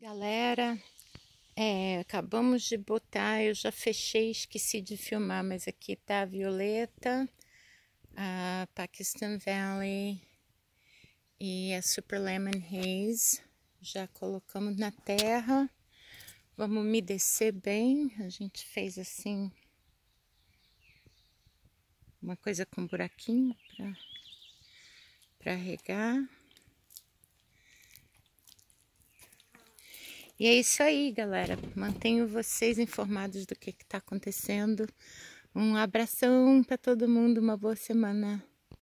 Galera, é, acabamos de botar, eu já fechei, esqueci de filmar, mas aqui tá a Violeta, a Pakistan Valley e a Super Lemon Haze. Já colocamos na terra. Vamos umedecer bem. A gente fez assim uma coisa com buraquinho para regar. E é isso aí, galera. Mantenho vocês informados do que está acontecendo. Um abração para todo mundo, uma boa semana.